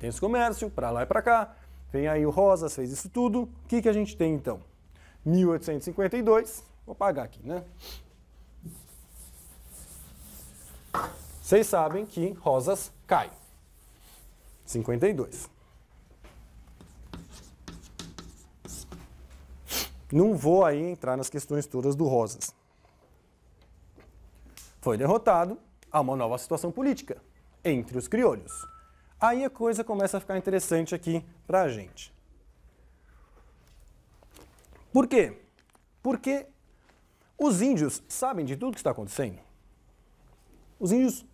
Tem esse comércio, para lá e para cá. Vem aí o Rosas, fez isso tudo. O que, que a gente tem então? 1852, vou pagar aqui, né? Vocês sabem que Rosas cai. 52. Não vou aí entrar nas questões todas do Rosas. Foi derrotado, há uma nova situação política entre os criolhos. Aí a coisa começa a ficar interessante aqui para a gente. Por quê? Porque os índios sabem de tudo que está acontecendo. Os índios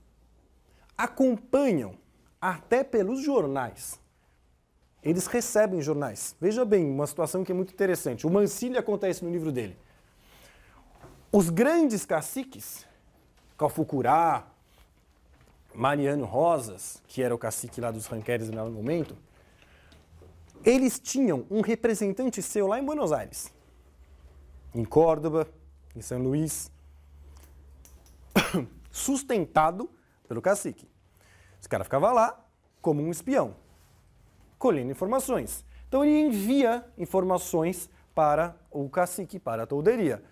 acompanham até pelos jornais. Eles recebem jornais. Veja bem, uma situação que é muito interessante. O Mancilha acontece no livro dele. Os grandes caciques, Calfucurá, Mariano Rosas, que era o cacique lá dos ranqueres no momento, eles tinham um representante seu lá em Buenos Aires, em Córdoba, em São Luís, sustentado pelo cacique. Esse cara ficava lá como um espião, colhendo informações. Então ele envia informações para o cacique, para a tolderia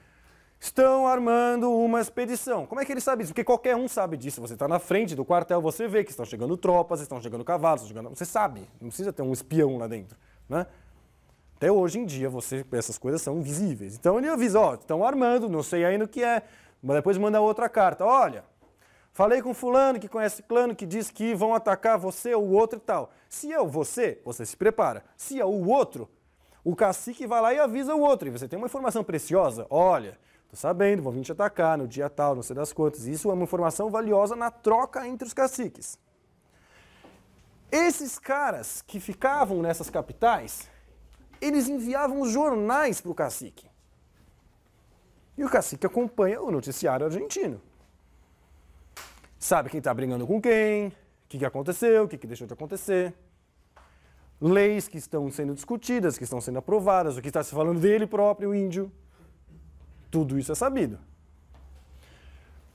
estão armando uma expedição. Como é que ele sabe isso? Porque qualquer um sabe disso. Você está na frente do quartel, você vê que estão chegando tropas, estão chegando cavalos, estão chegando... você sabe. Não precisa ter um espião lá dentro, né? Até hoje em dia, você, essas coisas são invisíveis. Então ele avisa, ó, oh, estão armando, não sei ainda o que é, mas depois manda outra carta. Olha, falei com fulano que conhece clano que diz que vão atacar você ou o outro e tal. Se é o você, você se prepara. Se é o outro, o cacique vai lá e avisa o outro. E você tem uma informação preciosa. Olha, Tô sabendo, vão vir te atacar no dia tal, não sei das quantas. Isso é uma informação valiosa na troca entre os caciques. Esses caras que ficavam nessas capitais, eles enviavam os jornais para o cacique. E o cacique acompanha o noticiário argentino. Sabe quem está brigando com quem, o que, que aconteceu, o que, que deixou de acontecer. Leis que estão sendo discutidas, que estão sendo aprovadas, o que está se falando dele próprio, o índio. Tudo isso é sabido.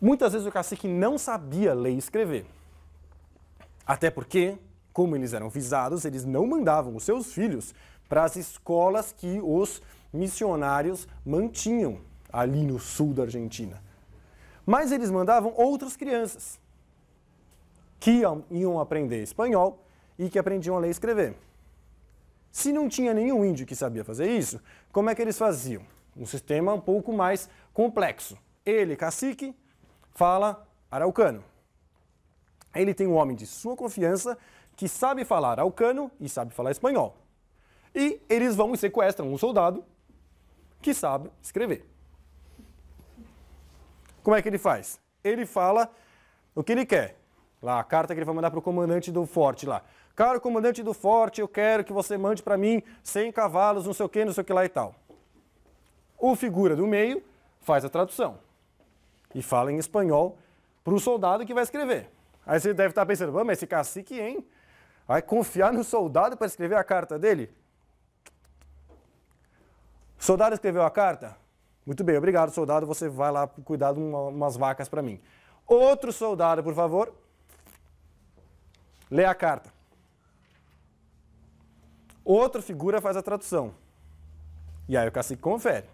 Muitas vezes o cacique não sabia ler e escrever. Até porque, como eles eram visados, eles não mandavam os seus filhos para as escolas que os missionários mantinham ali no sul da Argentina. Mas eles mandavam outras crianças que iam aprender espanhol e que aprendiam a ler e escrever. Se não tinha nenhum índio que sabia fazer isso, como é que eles faziam? um sistema um pouco mais complexo. Ele, cacique, fala araucano. Ele tem um homem de sua confiança que sabe falar araucano e sabe falar espanhol. E eles vão e sequestram um soldado que sabe escrever. Como é que ele faz? Ele fala o que ele quer. Lá, a carta que ele vai mandar para o comandante do forte lá. Caro comandante do forte, eu quero que você mande para mim 100 cavalos, não sei o que, não sei o que lá e tal. O figura do meio faz a tradução e fala em espanhol para o soldado que vai escrever. Aí você deve estar tá pensando, mas esse cacique, hein? Vai confiar no soldado para escrever a carta dele? O soldado escreveu a carta? Muito bem, obrigado, soldado. Você vai lá cuidar de uma, umas vacas para mim. Outro soldado, por favor. Lê a carta. Outra figura faz a tradução. E aí o cacique confere.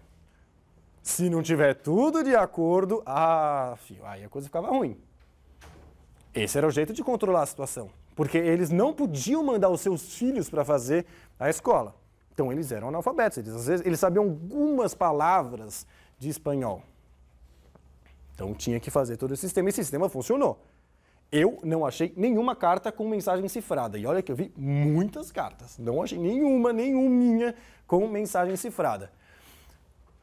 Se não tiver tudo de acordo, ah, filho, aí a coisa ficava ruim. Esse era o jeito de controlar a situação, porque eles não podiam mandar os seus filhos para fazer a escola. Então eles eram analfabetos, eles, às vezes eles sabiam algumas palavras de espanhol. Então tinha que fazer todo o sistema. e Esse sistema funcionou. Eu não achei nenhuma carta com mensagem cifrada. E olha que eu vi muitas cartas. Não achei nenhuma, nenhuma minha com mensagem cifrada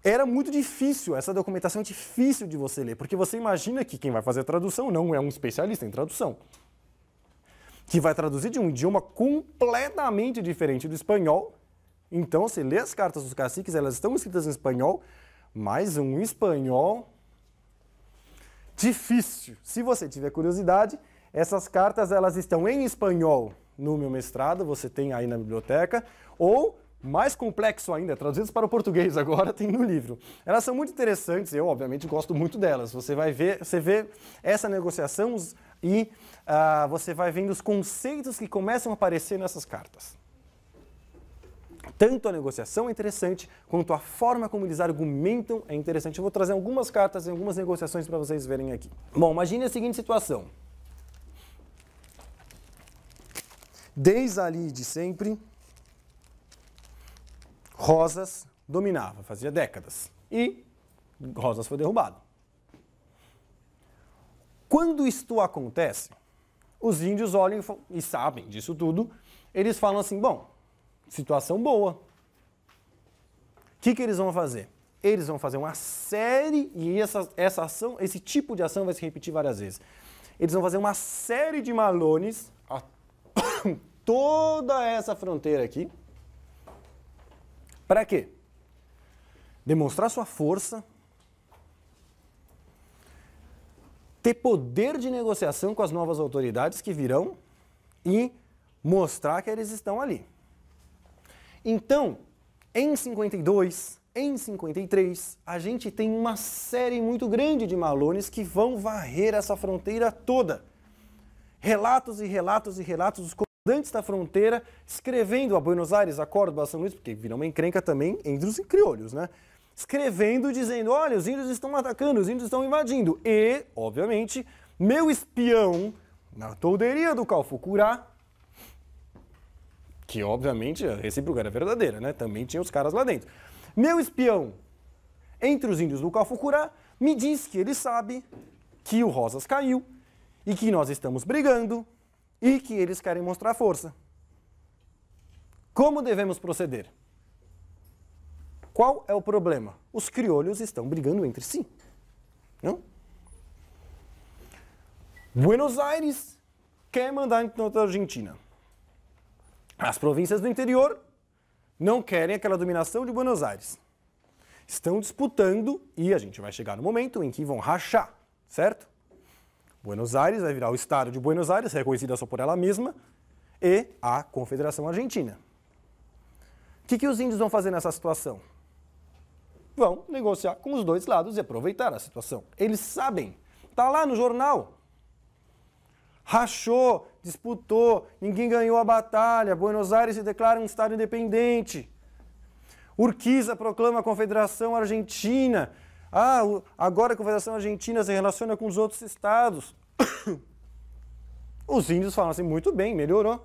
era muito difícil, essa documentação é difícil de você ler, porque você imagina que quem vai fazer a tradução não é um especialista em tradução, que vai traduzir de um idioma completamente diferente do espanhol. Então, se lê as cartas dos caciques, elas estão escritas em espanhol, mas um espanhol difícil. Se você tiver curiosidade, essas cartas elas estão em espanhol no meu mestrado, você tem aí na biblioteca, ou mais complexo ainda, traduzidos para o português agora, tem no livro. Elas são muito interessantes, eu obviamente gosto muito delas. Você vai ver, você vê essa negociação e uh, você vai vendo os conceitos que começam a aparecer nessas cartas. Tanto a negociação é interessante, quanto a forma como eles argumentam é interessante. Eu vou trazer algumas cartas e algumas negociações para vocês verem aqui. Bom, imagine a seguinte situação. Desde ali de sempre, Rosas dominava, fazia décadas. E Rosas foi derrubado. Quando isto acontece, os índios olham e sabem disso tudo, eles falam assim: bom, situação boa. O que, que eles vão fazer? Eles vão fazer uma série, e essa, essa ação, esse tipo de ação vai se repetir várias vezes. Eles vão fazer uma série de malones a toda essa fronteira aqui, para quê? Demonstrar sua força, ter poder de negociação com as novas autoridades que virão e mostrar que eles estão ali. Então, em 52, em 53, a gente tem uma série muito grande de malones que vão varrer essa fronteira toda. Relatos e relatos e relatos estudantes da fronteira escrevendo a Buenos Aires, a Córdoba, a São Luís, porque virou uma encrenca também entre os criolhos, né? Escrevendo dizendo: olha, os índios estão atacando, os índios estão invadindo. E, obviamente, meu espião na tolderia do Calfucurá, que obviamente a recíproca era verdadeira, né? Também tinha os caras lá dentro. Meu espião entre os índios do Calfucurá me diz que ele sabe que o Rosas caiu e que nós estamos brigando e que eles querem mostrar força. Como devemos proceder? Qual é o problema? Os criolhos estão brigando entre si. Não? Buenos Aires quer mandar toda a Argentina. As províncias do interior não querem aquela dominação de Buenos Aires. Estão disputando e a gente vai chegar no momento em que vão rachar, certo? Buenos Aires vai virar o Estado de Buenos Aires, reconhecida só por ela mesma, e a Confederação Argentina. O que, que os índios vão fazer nessa situação? Vão negociar com os dois lados e aproveitar a situação. Eles sabem, está lá no jornal. Rachou, disputou, ninguém ganhou a batalha. Buenos Aires se declara um Estado independente. Urquiza proclama a Confederação Argentina ah, agora a Confederação Argentina se relaciona com os outros estados. Os índios falam assim: muito bem, melhorou.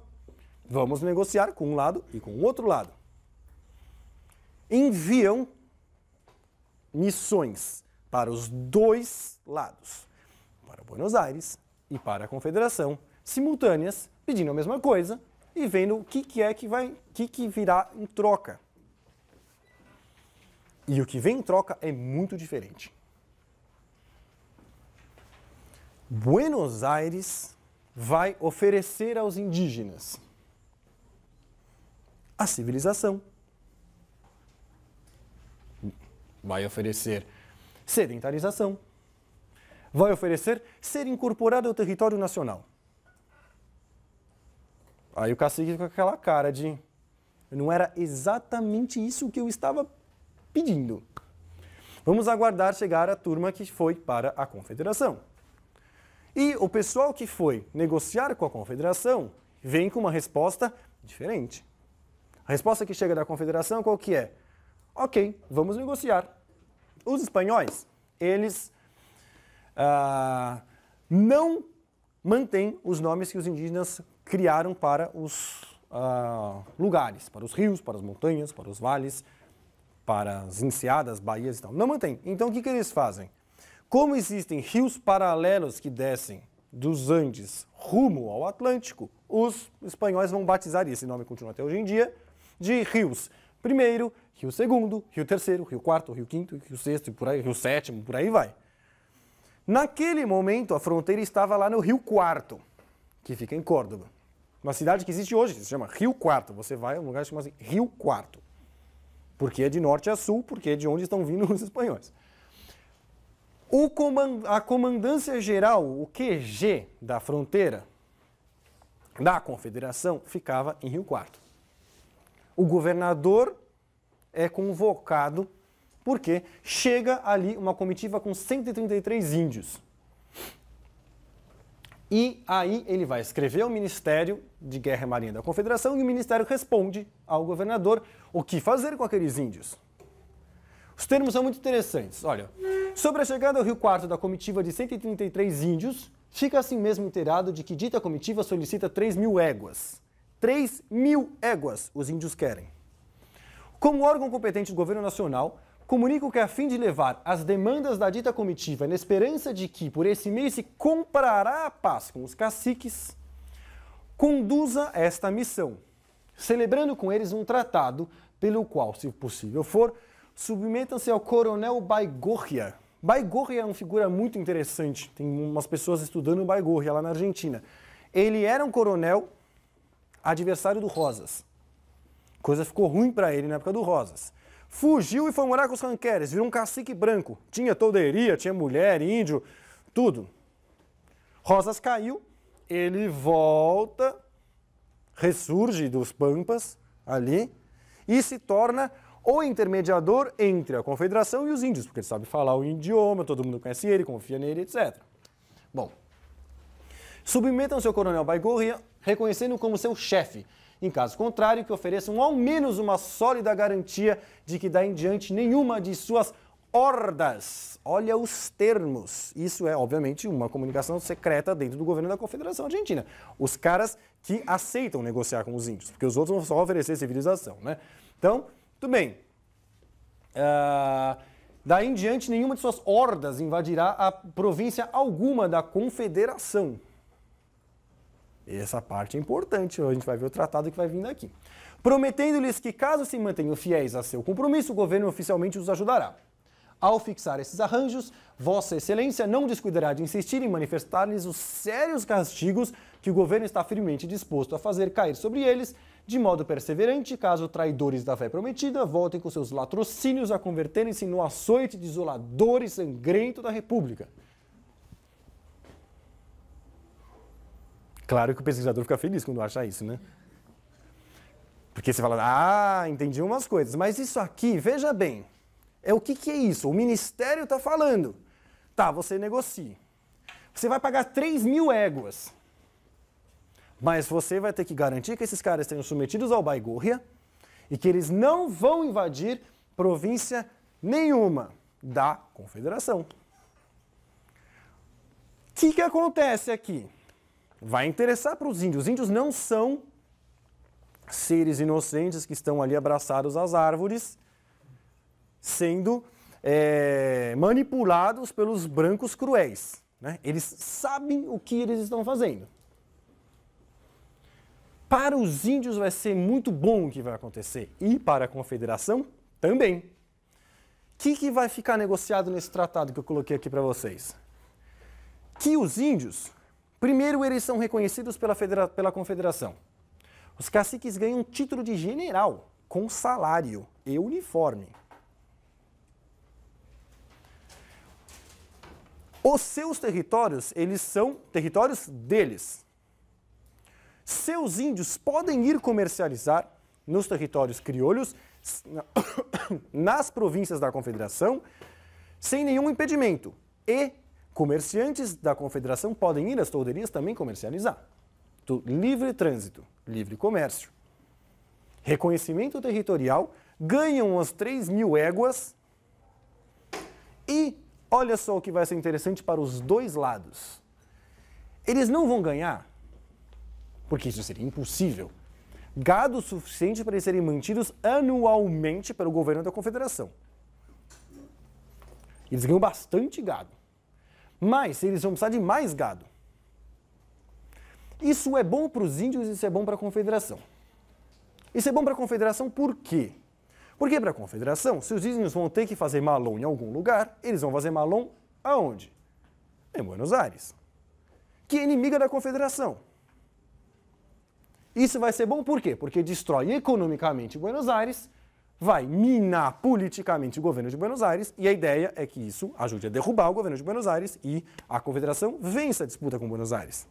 Vamos negociar com um lado e com o outro lado. Enviam missões para os dois lados, para Buenos Aires e para a Confederação, simultâneas, pedindo a mesma coisa e vendo o que, que é que vai, que, que virá em troca. E o que vem em troca é muito diferente. Buenos Aires vai oferecer aos indígenas a civilização. Vai oferecer sedentarização. Vai oferecer ser incorporado ao território nacional. Aí o cacique fica com aquela cara de. Não era exatamente isso que eu estava pedindo. Vamos aguardar chegar a turma que foi para a confederação. E o pessoal que foi negociar com a confederação vem com uma resposta diferente. A resposta que chega da confederação qual que é? Ok, vamos negociar. Os espanhóis, eles ah, não mantêm os nomes que os indígenas criaram para os ah, lugares, para os rios, para as montanhas, para os vales, para as enseadas, baías e tal. Não mantém. Então o que, que eles fazem? Como existem rios paralelos que descem dos Andes rumo ao Atlântico, os espanhóis vão batizar, e esse nome continua até hoje em dia, de rios. Primeiro, Rio Segundo, Rio Terceiro, Rio Quarto, Rio Quinto, Rio Sexto, e por aí, Rio Sétimo, por aí vai. Naquele momento, a fronteira estava lá no Rio Quarto, que fica em Córdoba. Uma cidade que existe hoje, que se chama Rio Quarto. Você vai a um lugar que se chama assim, Rio Quarto porque é de norte a sul, porque é de onde estão vindo os espanhóis. Comand... a Comandância Geral, o QG da fronteira da Confederação, ficava em Rio Quarto. O governador é convocado porque chega ali uma comitiva com 133 índios. E aí ele vai escrever ao Ministério de Guerra e Marinha da Confederação e o Ministério responde ao governador o que fazer com aqueles índios? Os termos são muito interessantes. Olha, sobre a chegada ao Rio Quarto da comitiva de 133 índios, fica assim mesmo inteirado de que dita comitiva solicita 3 mil éguas. 3 mil éguas os índios querem. Como órgão competente do governo nacional, comunico que, a fim de levar as demandas da dita comitiva na esperança de que, por esse meio, se comprará a paz com os caciques, conduza esta missão celebrando com eles um tratado pelo qual, se possível for, submetam-se ao coronel Baigorria. Baigorria é uma figura muito interessante, tem umas pessoas estudando Baigorria lá na Argentina. Ele era um coronel adversário do Rosas. Coisa ficou ruim para ele na época do Rosas. Fugiu e foi morar com os ranqueres, virou um cacique branco. Tinha tolderia, tinha mulher, índio, tudo. Rosas caiu, ele volta ressurge dos Pampas ali e se torna o intermediador entre a confederação e os índios, porque ele sabe falar o idioma, todo mundo conhece ele, confia nele, etc. Bom, submetam seu coronel Baigorria, reconhecendo como seu chefe. Em caso contrário, que ofereçam ao menos uma sólida garantia de que daí em diante nenhuma de suas hordas. Olha os termos. Isso é, obviamente, uma comunicação secreta dentro do governo da Confederação Argentina. Os caras que aceitam negociar com os índios, porque os outros vão só oferecer civilização, né? Então, tudo bem. Uh, daí em diante, nenhuma de suas hordas invadirá a província alguma da Confederação. Essa parte é importante, a gente vai ver o tratado que vai vindo aqui. Prometendo-lhes que, caso se mantenham fiéis a seu compromisso, o governo oficialmente os ajudará. Ao fixar esses arranjos, Vossa Excelência não descuidará de insistir em manifestar-lhes os sérios castigos que o governo está firmemente disposto a fazer cair sobre eles, de modo perseverante, caso traidores da fé prometida voltem com seus latrocínios a converterem-se no açoite desolador e sangrento da República. Claro que o pesquisador fica feliz quando acha isso, né? Porque você fala, ah, entendi umas coisas, mas isso aqui, veja bem, é o que, que é isso? O ministério está falando. Tá, você negocia. Você vai pagar 3 mil éguas. Mas você vai ter que garantir que esses caras estejam submetidos ao Baigorria e que eles não vão invadir província nenhuma da confederação. O que, que acontece aqui? Vai interessar para os índios. Os índios não são seres inocentes que estão ali abraçados às árvores sendo é, manipulados pelos brancos cruéis. Né? Eles sabem o que eles estão fazendo. Para os índios vai ser muito bom o que vai acontecer e para a confederação também. O que, que vai ficar negociado nesse tratado que eu coloquei aqui para vocês? Que os índios, primeiro, eles são reconhecidos pela, federa pela confederação. Os caciques ganham título de general com salário e uniforme. Os seus territórios, eles são territórios deles. Seus índios podem ir comercializar nos territórios criolhos, nas províncias da Confederação, sem nenhum impedimento. E comerciantes da Confederação podem ir às tolderias também comercializar. livre trânsito, livre comércio. Reconhecimento territorial, ganham as 3 mil éguas e Olha só o que vai ser interessante para os dois lados. Eles não vão ganhar, porque isso seria impossível, gado suficiente para eles serem mantidos anualmente pelo governo da confederação. Eles ganham bastante gado. Mas eles vão precisar de mais gado. Isso é bom para os índios e isso é bom para a confederação. Isso é bom para a confederação por quê? Porque para a confederação, se os índios vão ter que fazer Malon em algum lugar, eles vão fazer Malon aonde? Em Buenos Aires, que é inimiga da confederação. Isso vai ser bom por quê? Porque destrói economicamente Buenos Aires, vai minar politicamente o governo de Buenos Aires, e a ideia é que isso ajude a derrubar o governo de Buenos Aires e a confederação vença a disputa com Buenos Aires.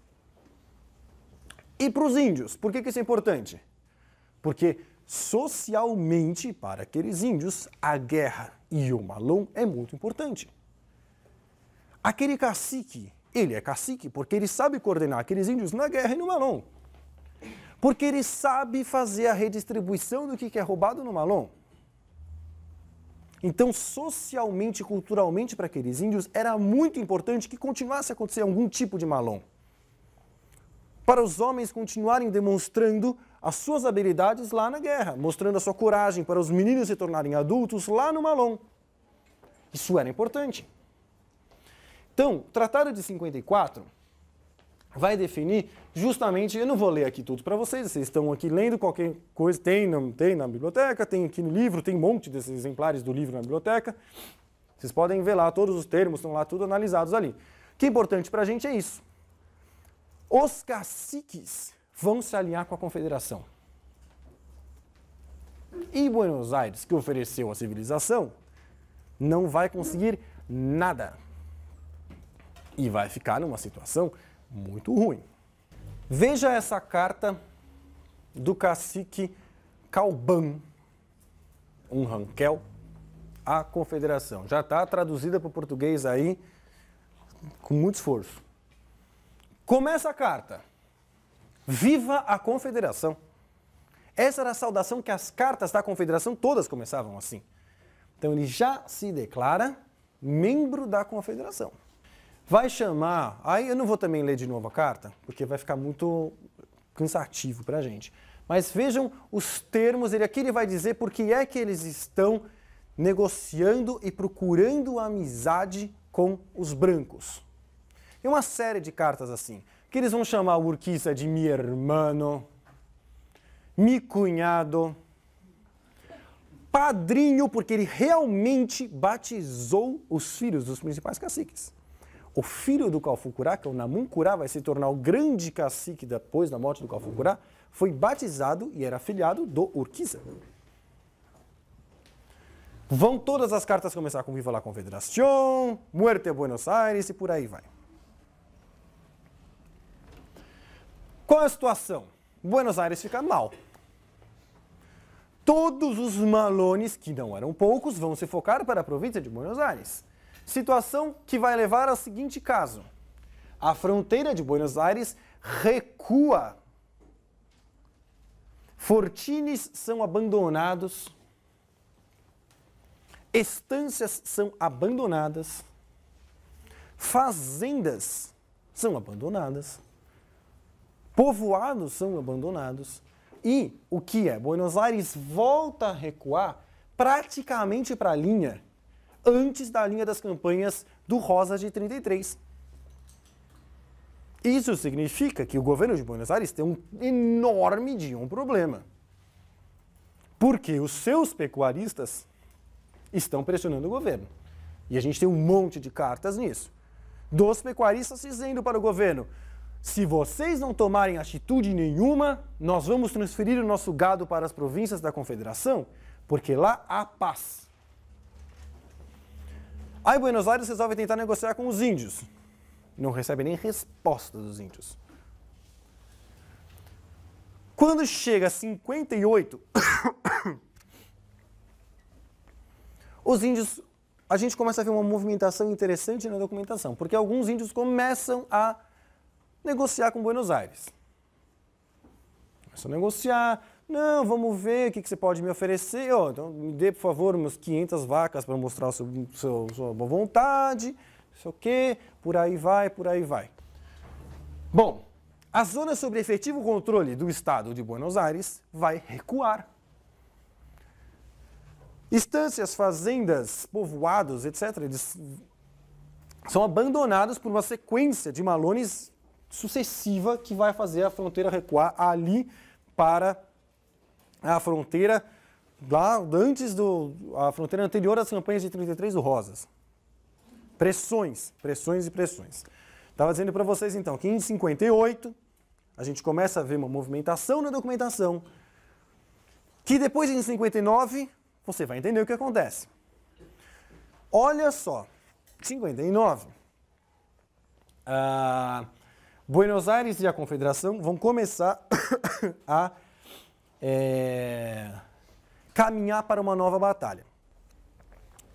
E para os índios, por que, que isso é importante? Porque socialmente para aqueles índios, a guerra e o malão é muito importante. Aquele cacique, ele é cacique porque ele sabe coordenar aqueles índios na guerra e no malão. Porque ele sabe fazer a redistribuição do que é roubado no malão. Então, socialmente e culturalmente para aqueles índios, era muito importante que continuasse a acontecer algum tipo de malão. Para os homens continuarem demonstrando as suas habilidades lá na guerra, mostrando a sua coragem para os meninos se tornarem adultos lá no Malon. Isso era importante. Então, o Tratado de 54 vai definir justamente, eu não vou ler aqui tudo para vocês, vocês estão aqui lendo qualquer coisa, tem, não tem na biblioteca, tem aqui no livro, tem um monte desses exemplares do livro na biblioteca. Vocês podem ver lá, todos os termos estão lá, tudo analisados ali. O que é importante para a gente é isso. Os caciques vão se alinhar com a confederação. E Buenos Aires, que ofereceu a civilização, não vai conseguir nada. E vai ficar numa situação muito ruim. Veja essa carta do cacique Calban, um ranquel, à confederação. Já está traduzida para o português aí com muito esforço. Começa a carta. Viva a Confederação! Essa era a saudação que as cartas da Confederação todas começavam assim. Então ele já se declara membro da Confederação. Vai chamar. Aí eu não vou também ler de novo a carta, porque vai ficar muito cansativo para a gente. Mas vejam os termos, ele aqui ele vai dizer por que é que eles estão negociando e procurando amizade com os brancos. Tem uma série de cartas assim que eles vão chamar o Urquiza de mi hermano, mi cunhado, padrinho, porque ele realmente batizou os filhos dos principais caciques. O filho do Calfucurá, que é o Namuncurá, vai se tornar o grande cacique depois da morte do Calfucurá, foi batizado e era afilhado do Urquiza. Vão todas as cartas começar com Viva la Confederación, Muerte Buenos Aires e por aí vai. Qual é a situação? Buenos Aires fica mal. Todos os malones, que não eram poucos, vão se focar para a província de Buenos Aires. Situação que vai levar ao seguinte caso: a fronteira de Buenos Aires recua. Fortines são abandonados, estâncias são abandonadas, fazendas são abandonadas povoados são abandonados e o que é? Buenos Aires volta a recuar praticamente para a linha antes da linha das campanhas do Rosa de 33. Isso significa que o governo de Buenos Aires tem um enorme de um problema. Porque os seus pecuaristas estão pressionando o governo. E a gente tem um monte de cartas nisso. Dos pecuaristas dizendo para o governo: se vocês não tomarem atitude nenhuma, nós vamos transferir o nosso gado para as províncias da Confederação, porque lá há paz. Aí Buenos Aires resolve tentar negociar com os índios. Não recebe nem resposta dos índios. Quando chega 58, os índios. A gente começa a ver uma movimentação interessante na documentação, porque alguns índios começam a negociar com Buenos Aires. Começou a negociar, não, vamos ver o que, que você pode me oferecer. Oh, então, me dê, por favor, umas 500 vacas para mostrar sua sua boa vontade, não sei o quê, por aí vai, por aí vai. Bom, a zona sobre efetivo controle do Estado de Buenos Aires vai recuar. Estâncias, fazendas, povoados, etc., eles são abandonados por uma sequência de malones sucessiva que vai fazer a fronteira recuar ali para a fronteira lá antes do a fronteira anterior às campanhas de 33 do Rosas. Pressões, pressões e pressões. Estava dizendo para vocês então que em 58 a gente começa a ver uma movimentação na documentação que depois em 59 você vai entender o que acontece. Olha só, 59. Buenos Aires e a Confederação vão começar a é, caminhar para uma nova batalha,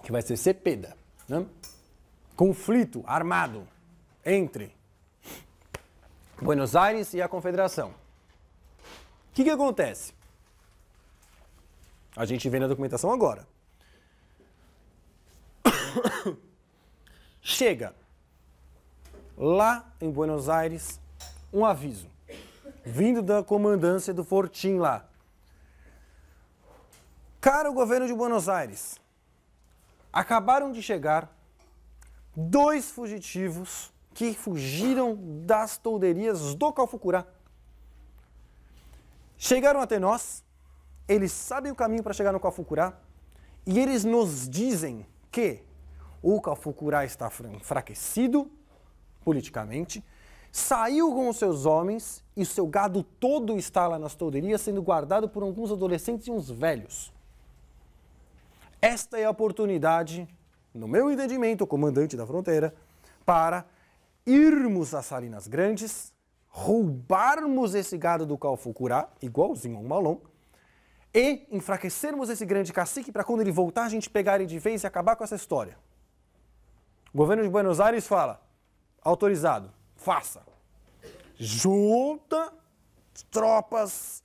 que vai ser Cepeda. Né? Conflito armado entre Buenos Aires e a Confederação. O que, que acontece? A gente vê na documentação agora. Chega lá em Buenos Aires, um aviso, vindo da comandância do Fortim lá. Caro governo de Buenos Aires, acabaram de chegar dois fugitivos que fugiram das tolderias do Calfucurá. Chegaram até nós, eles sabem o caminho para chegar no Calfucurá e eles nos dizem que o Calfucurá está enfraquecido politicamente, saiu com os seus homens e seu gado todo está lá nas tolderias, sendo guardado por alguns adolescentes e uns velhos. Esta é a oportunidade, no meu entendimento, comandante da fronteira, para irmos às Salinas Grandes, roubarmos esse gado do Calfucurá, igualzinho ao Malon, e enfraquecermos esse grande cacique para quando ele voltar a gente pegar ele de vez e acabar com essa história. O governo de Buenos Aires fala: autorizado, faça. Junta tropas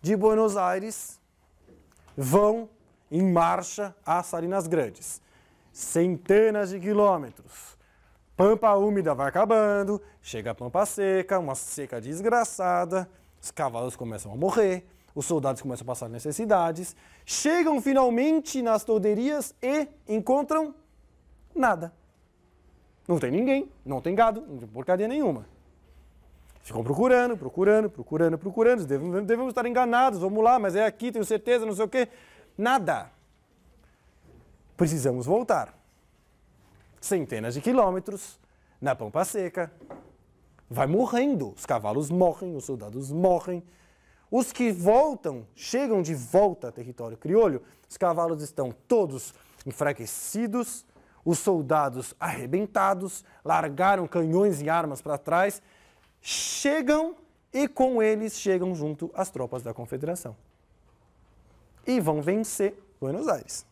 de Buenos Aires, vão em marcha a Salinas Grandes. Centenas de quilômetros. Pampa úmida vai acabando, chega a pampa seca, uma seca desgraçada, os cavalos começam a morrer, os soldados começam a passar necessidades, chegam finalmente nas tolderias e encontram nada. Não tem ninguém, não tem gado, não tem porcaria nenhuma. Ficam procurando, procurando, procurando, procurando. Devemos, devemos estar enganados, vamos lá, mas é aqui, tenho certeza, não sei o quê. Nada. Precisamos voltar. Centenas de quilômetros, na pampa seca. Vai morrendo. Os cavalos morrem, os soldados morrem. Os que voltam, chegam de volta a território criolho, os cavalos estão todos enfraquecidos, os soldados, arrebentados, largaram canhões e armas para trás, chegam e com eles chegam junto as tropas da Confederação. E vão vencer Buenos Aires.